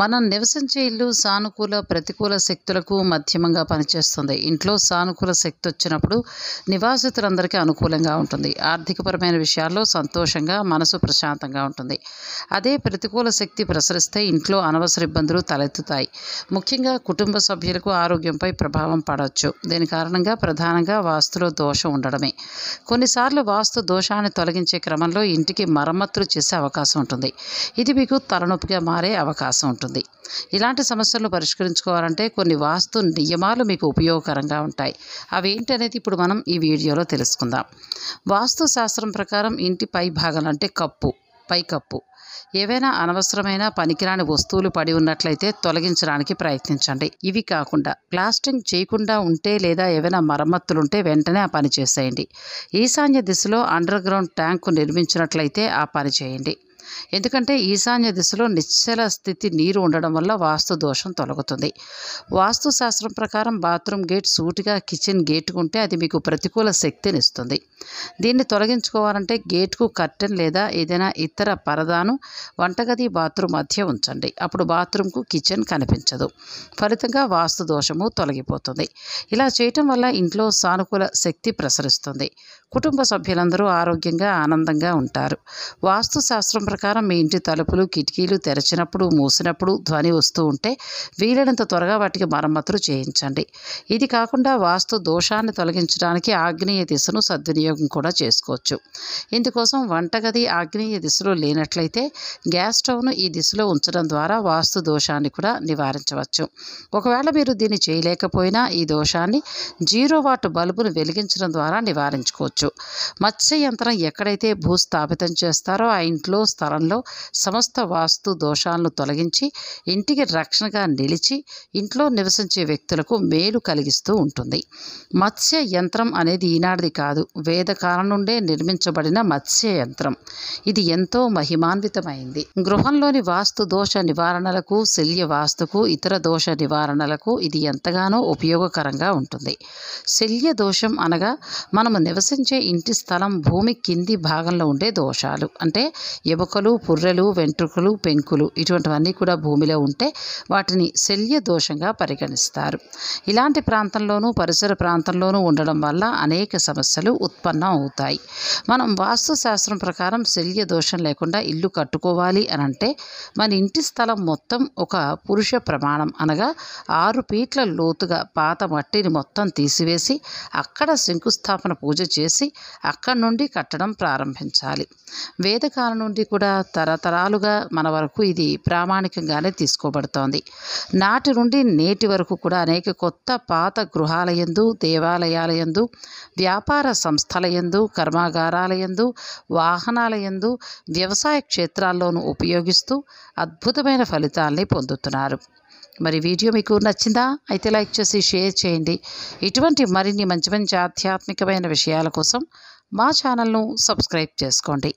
మనం నివసించే ఇల్లు సానుకూల ప్రతికూల శక్తులకు మధ్యమంగా పనిచేస్తుంది ఇంట్లో సానుకూల శక్తి వచ్చినప్పుడు నివాసితులందరికీ అనుకూలంగా ఉంటుంది ఆర్థికపరమైన విషయాల్లో సంతోషంగా మనసు ప్రశాంతంగా ఉంటుంది అదే ప్రతికూల శక్తి ప్రసరిస్తే ఇంట్లో అనవసర ఇబ్బందులు తలెత్తుతాయి ముఖ్యంగా కుటుంబ సభ్యులకు ఆరోగ్యంపై ప్రభావం పడవచ్చు దీని కారణంగా ప్రధానంగా వాస్తులో దోషం ఉండడమే కొన్నిసార్లు వాస్తు దోషాన్ని తొలగించే క్రమంలో ఇంటికి మరమ్మతులు చేసే అవకాశం ఉంటుంది ఇది మీకు తలనొప్పిగా మారే అవకాశం ఉంటుంది ఇలాంటి సమస్యలను పరిష్కరించుకోవాలంటే కొన్ని వాస్తు నియమాలు మీకు ఉపయోగకరంగా ఉంటాయి అవి ఏంటనేది ఇప్పుడు మనం ఈ వీడియోలో తెలుసుకుందాం వాస్తు శాస్త్రం ప్రకారం ఇంటి పై భాగాలు అంటే కప్పు పైకప్పు ఏవైనా అనవసరమైన పనికిరాని వస్తువులు పడి ఉన్నట్లయితే తొలగించడానికి ప్రయత్నించండి ఇవి కాకుండా ప్లాస్టింగ్ చేయకుండా ఉంటే లేదా ఏవైనా మరమ్మతులుంటే వెంటనే ఆ పని చేసేయండి ఈశాన్య దిశలో అండర్ గ్రౌండ్ ట్యాంకు నిర్మించినట్లయితే ఆ పని చేయండి ఎందుకంటే ఈశాన్య దిశలో నిశ్చల స్థితి నీరు ఉండడం వల్ల వాస్తు దోషం తొలగుతుంది వాస్తు శాస్త్రం ప్రకారం బాత్రూమ్ గేట్ సూటిగా కిచెన్ గేట్ ఉంటే అది మీకు ప్రతికూల శక్తిని ఇస్తుంది దీన్ని తొలగించుకోవాలంటే గేట్కు కర్టెన్ లేదా ఏదైనా ఇతర పరదాను వంటగది బాత్రూమ్ మధ్య ఉంచండి అప్పుడు బాత్రూమ్కు కిచెన్ కనిపించదు ఫలితంగా వాస్తు దోషము తొలగిపోతుంది ఇలా చేయటం వల్ల ఇంట్లో సానుకూల శక్తి ప్రసరిస్తుంది కుటుంబ సభ్యులందరూ ఆరోగ్యంగా ఆనందంగా ఉంటారు వాస్తు శాస్త్రం ప్రకారం మీ ఇంటి తలుపులు కిటికీలు తెరిచినప్పుడు మూసినప్పుడు ధ్వని వస్తూ ఉంటే వీలైనంత త్వరగా వాటికి మరమ్మతులు చేయించండి ఇది కాకుండా వాస్తు దోషాన్ని తొలగించడానికి ఆగ్నేయ దిశను సద్వినియోగం కూడా చేసుకోవచ్చు ఇందుకోసం వంటగది ఆగ్నేయ దిశలో లేనట్లయితే గ్యాస్ స్టవ్ను ఈ దిశలో ఉంచడం ద్వారా వాస్తు దోషాన్ని కూడా నివారించవచ్చు ఒకవేళ మీరు దీన్ని చేయలేకపోయినా ఈ దోషాన్ని జీరో వాట్ బల్బును వెలిగించడం ద్వారా నివారించుకోవచ్చు మత్స్య యంత్రం ఎక్కడైతే భూస్థాపితం చేస్తారో ఆ ఇంట్లో స్థలంలో సమస్త వాస్తు దోషాలను తొలగించి ఇంటికి రక్షణగా నిలిచి ఇంట్లో నివసించే వ్యక్తులకు మేలు కలిగిస్తూ ఉంటుంది మత్స్య యంత్రం అనేది ఈనాడిది కాదు వేదకాలం నుండే నిర్మించబడిన మత్స్య యంత్రం ఇది ఎంతో మహిమాన్వితమైంది గృహంలోని వాస్తు దోష నివారణలకు శల్య వాస్తుకు ఇతర దోష నివారణలకు ఇది ఎంతగానో ఉపయోగకరంగా ఉంటుంది శల్య దోషం అనగా మనము నివసించే ఇంటి స్థలం భూమి కింది భాగంలో ఉండే దోషాలు అంటే ఎముక ఎలుకలు పుర్రెలు వెంట్రుకలు పెంకులు ఇటువంటివన్నీ కూడా భూమిలో ఉంటే వాటిని శల్య దోషంగా పరిగణిస్తారు ఇలాంటి ప్రాంతంలోనూ పరిసర ప్రాంతంలోనూ ఉండడం వల్ల అనేక సమస్యలు ఉత్పన్నం అవుతాయి మనం వాస్తుశాస్త్రం ప్రకారం శల్య దోషం లేకుండా ఇల్లు కట్టుకోవాలి అని అంటే మన ఇంటి స్థలం మొత్తం ఒక పురుష ప్రమాణం అనగా ఆరు పీట్ల లోతుగా పాత మట్టిని మొత్తం తీసివేసి అక్కడ శంకుస్థాపన పూజ చేసి అక్కడి నుండి కట్టడం ప్రారంభించాలి వేదకాలం నుండి కూడా కూడా తరతరాలుగా మన వరకు ఇది ప్రామాణికంగానే తీసుకోబడుతోంది నాటి నుండి నేటి వరకు కూడా అనేక కొత్త పాత గృహాలయందు దేవాలయాలయందు వ్యాపార సంస్థలయందు కర్మాగారాలయందు వాహనాలయందు వ్యవసాయ క్షేత్రాల్లోనూ ఉపయోగిస్తూ అద్భుతమైన ఫలితాల్ని పొందుతున్నారు మరి వీడియో మీకు నచ్చిందా అయితే లైక్ చేసి షేర్ చేయండి ఇటువంటి మరిన్ని మంచి మంచి ఆధ్యాత్మికమైన విషయాల కోసం మా ఛానల్ను సబ్స్క్రైబ్ చేసుకోండి